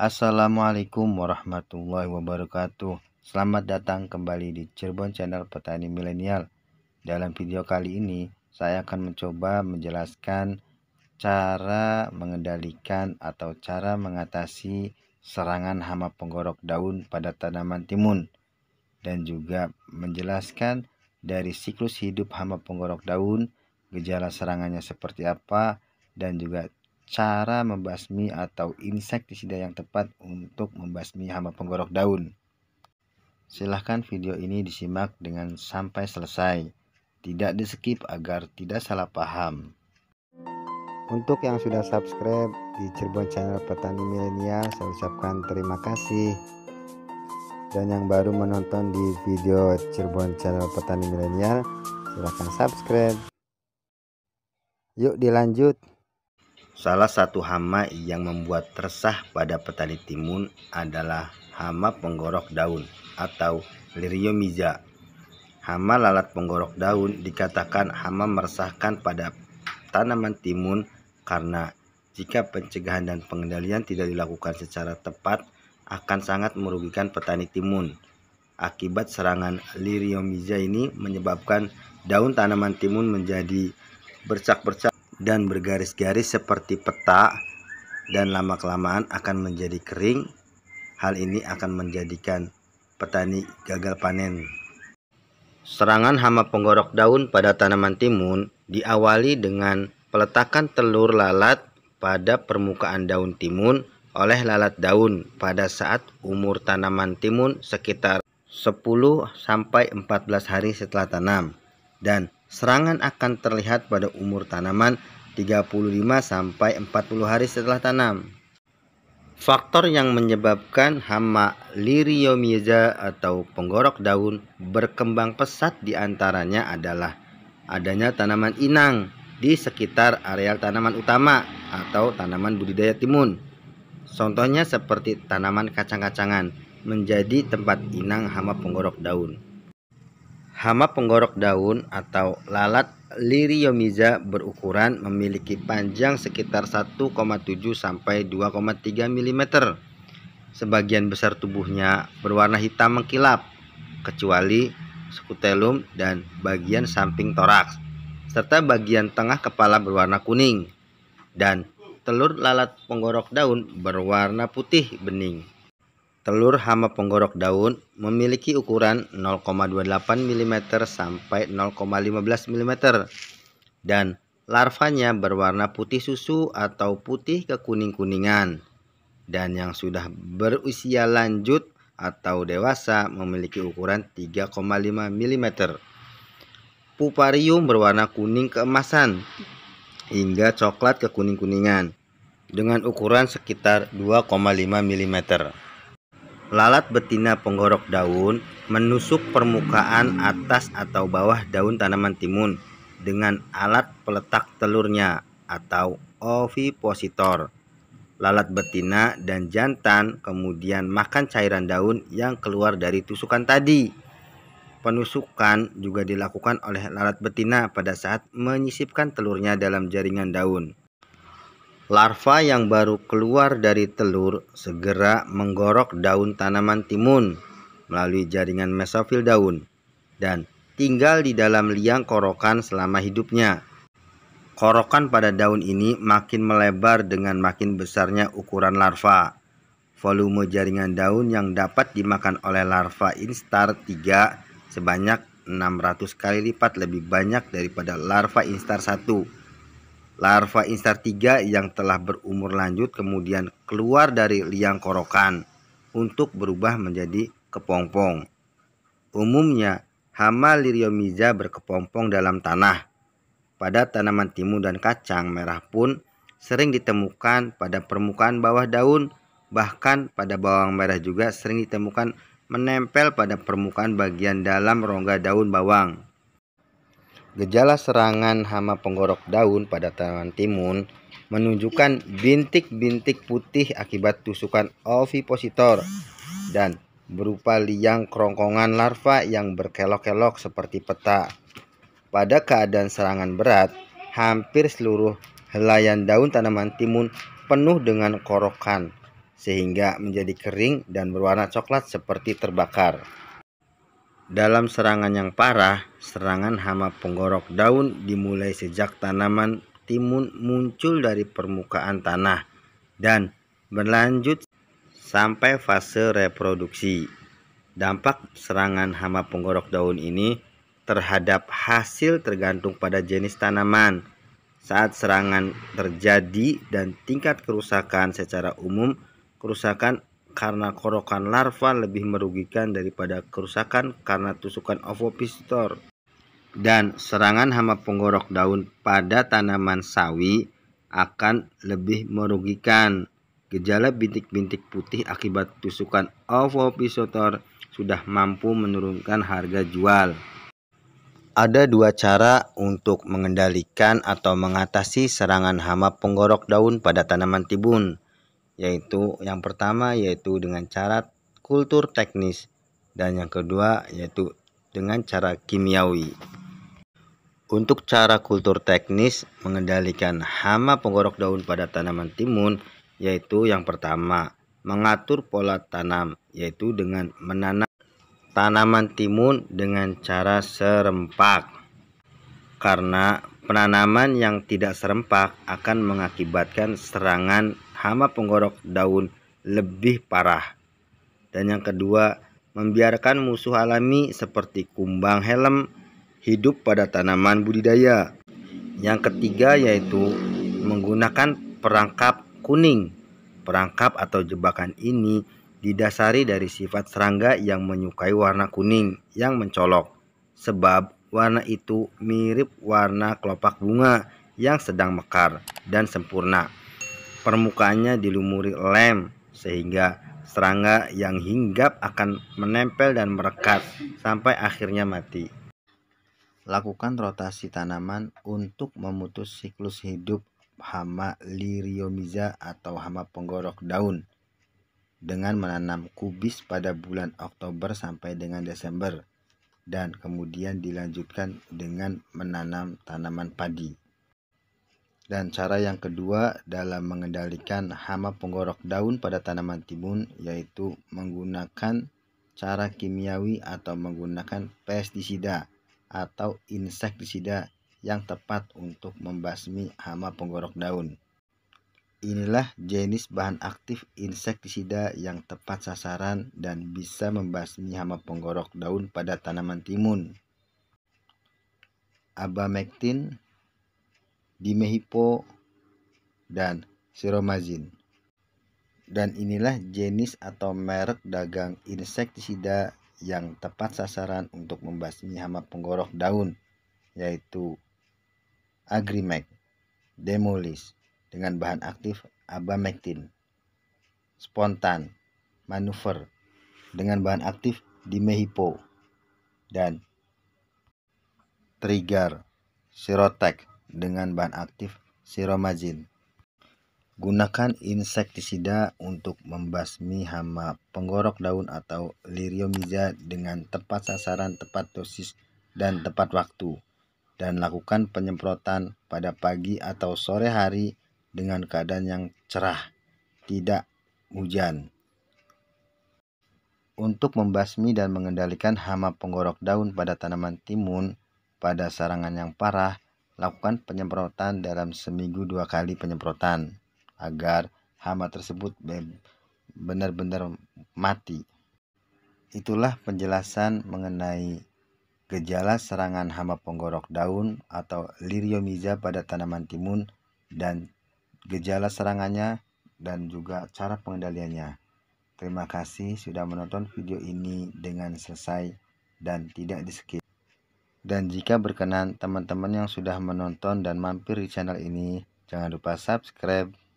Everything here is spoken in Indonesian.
Assalamualaikum warahmatullahi wabarakatuh Selamat datang kembali di Cirebon Channel Petani Milenial Dalam video kali ini saya akan mencoba menjelaskan cara mengendalikan atau cara mengatasi serangan hama penggorok daun pada tanaman timun dan juga menjelaskan dari siklus hidup hama penggorok daun, gejala serangannya seperti apa, dan juga cara membasmi atau insektisida yang tepat untuk membasmi hama penggorok daun. Silahkan video ini disimak dengan sampai selesai. Tidak di skip agar tidak salah paham. Untuk yang sudah subscribe di Cirebon Channel Petani Milenial, saya ucapkan terima kasih. Dan yang baru menonton di video Cirebon Channel Petani Milenial, silahkan subscribe. Yuk dilanjut. Salah satu hama yang membuat resah pada petani timun adalah hama penggorok daun atau Liriomiza. Hama lalat penggorok daun dikatakan hama meresahkan pada tanaman timun karena jika pencegahan dan pengendalian tidak dilakukan secara tepat akan sangat merugikan petani timun. Akibat serangan Liriomiza ini menyebabkan daun tanaman timun menjadi bercak-bercak dan bergaris-garis seperti peta dan lama-kelamaan akan menjadi kering. Hal ini akan menjadikan petani gagal panen. Serangan hama penggorok daun pada tanaman timun diawali dengan peletakan telur lalat pada permukaan daun timun oleh lalat daun pada saat umur tanaman timun sekitar 10 14 hari setelah tanam dan Serangan akan terlihat pada umur tanaman 35 sampai 40 hari setelah tanam. Faktor yang menyebabkan hama liriomyza atau penggorok daun berkembang pesat diantaranya adalah adanya tanaman inang di sekitar areal tanaman utama atau tanaman budidaya timun. Contohnya seperti tanaman kacang-kacangan menjadi tempat inang hama penggorok daun. Hama penggorok daun atau lalat Liriomiza berukuran memiliki panjang sekitar 1,7 sampai 2,3 mm. Sebagian besar tubuhnya berwarna hitam mengkilap, kecuali scutellum dan bagian samping toraks, serta bagian tengah kepala berwarna kuning. Dan telur lalat penggorok daun berwarna putih bening. Telur hama penggorok daun memiliki ukuran 0,28 mm sampai 0,15 mm dan larvanya berwarna putih susu atau putih kekuning-kuningan. Dan yang sudah berusia lanjut atau dewasa memiliki ukuran 3,5 mm. Puparium berwarna kuning keemasan hingga coklat kekuning-kuningan dengan ukuran sekitar 2,5 mm. Lalat betina penggorok daun menusuk permukaan atas atau bawah daun tanaman timun dengan alat peletak telurnya atau ovipositor. Lalat betina dan jantan kemudian makan cairan daun yang keluar dari tusukan tadi. Penusukan juga dilakukan oleh lalat betina pada saat menyisipkan telurnya dalam jaringan daun. Larva yang baru keluar dari telur segera menggorok daun tanaman timun melalui jaringan mesofil daun dan tinggal di dalam liang korokan selama hidupnya. Korokan pada daun ini makin melebar dengan makin besarnya ukuran larva. Volume jaringan daun yang dapat dimakan oleh larva instar 3 sebanyak 600 kali lipat lebih banyak daripada larva instar 1 larva instar 3 yang telah berumur lanjut kemudian keluar dari liang korokan untuk berubah menjadi kepompong. Umumnya, hama liriomiza berkepompong dalam tanah. Pada tanaman timun dan kacang merah pun sering ditemukan pada permukaan bawah daun, bahkan pada bawang merah juga sering ditemukan menempel pada permukaan bagian dalam rongga daun bawang. Gejala serangan hama penggorok daun pada tanaman timun menunjukkan bintik-bintik putih akibat tusukan ovipositor dan berupa liang kerongkongan larva yang berkelok-kelok seperti peta. Pada keadaan serangan berat, hampir seluruh helaian daun tanaman timun penuh dengan korokan sehingga menjadi kering dan berwarna coklat seperti terbakar. Dalam serangan yang parah, serangan hama penggorok daun dimulai sejak tanaman timun muncul dari permukaan tanah dan berlanjut sampai fase reproduksi. Dampak serangan hama penggorok daun ini terhadap hasil tergantung pada jenis tanaman. Saat serangan terjadi dan tingkat kerusakan secara umum, kerusakan karena korokan larva lebih merugikan daripada kerusakan karena tusukan ovopistor dan serangan hama penggorok daun pada tanaman sawi akan lebih merugikan. Gejala bintik-bintik putih akibat tusukan ovopistor sudah mampu menurunkan harga jual. Ada dua cara untuk mengendalikan atau mengatasi serangan hama penggorok daun pada tanaman tibun yaitu yang pertama yaitu dengan cara kultur teknis dan yang kedua yaitu dengan cara kimiawi. Untuk cara kultur teknis mengendalikan hama penggorok daun pada tanaman timun yaitu yang pertama mengatur pola tanam yaitu dengan menanam tanaman timun dengan cara serempak karena Penanaman yang tidak serempak akan mengakibatkan serangan hama penggorok daun lebih parah. Dan yang kedua, membiarkan musuh alami seperti kumbang helm hidup pada tanaman budidaya. Yang ketiga yaitu menggunakan perangkap kuning. Perangkap atau jebakan ini didasari dari sifat serangga yang menyukai warna kuning yang mencolok. Sebab warna itu mirip warna kelopak bunga yang sedang mekar dan sempurna. Permukaannya dilumuri lem sehingga serangga yang hinggap akan menempel dan merekat sampai akhirnya mati. Lakukan rotasi tanaman untuk memutus siklus hidup hama liriomiza atau hama penggorok daun dengan menanam kubis pada bulan Oktober sampai dengan Desember dan kemudian dilanjutkan dengan menanam tanaman padi. Dan cara yang kedua dalam mengendalikan hama penggorok daun pada tanaman timun yaitu menggunakan cara kimiawi atau menggunakan pestisida atau insektisida yang tepat untuk membasmi hama penggorok daun. Inilah jenis bahan aktif insektisida yang tepat sasaran dan bisa membasmi hama penggorok daun pada tanaman timun. Abamectin, dimehipo, dan siromazin. Dan inilah jenis atau merek dagang insektisida yang tepat sasaran untuk membasmi hama penggorok daun, yaitu agrimec Demolis, dengan bahan aktif abamectin. Spontan, manuver dengan bahan aktif dimehipo dan trigger sirotek dengan bahan aktif siromazin. Gunakan insektisida untuk membasmi hama penggorok daun atau liriomiza dengan tepat sasaran, tepat dosis, dan tepat waktu. Dan lakukan penyemprotan pada pagi atau sore hari dengan keadaan yang cerah, tidak hujan. Untuk membasmi dan mengendalikan hama penggorok daun pada tanaman timun pada sarangan yang parah, lakukan penyemprotan dalam seminggu dua kali penyemprotan agar hama tersebut benar-benar mati. Itulah penjelasan mengenai gejala serangan hama penggorok daun atau liriomiza pada tanaman timun dan gejala serangannya, dan juga cara pengendaliannya. Terima kasih sudah menonton video ini dengan selesai dan tidak di skip. Dan jika berkenan teman-teman yang sudah menonton dan mampir di channel ini, jangan lupa subscribe,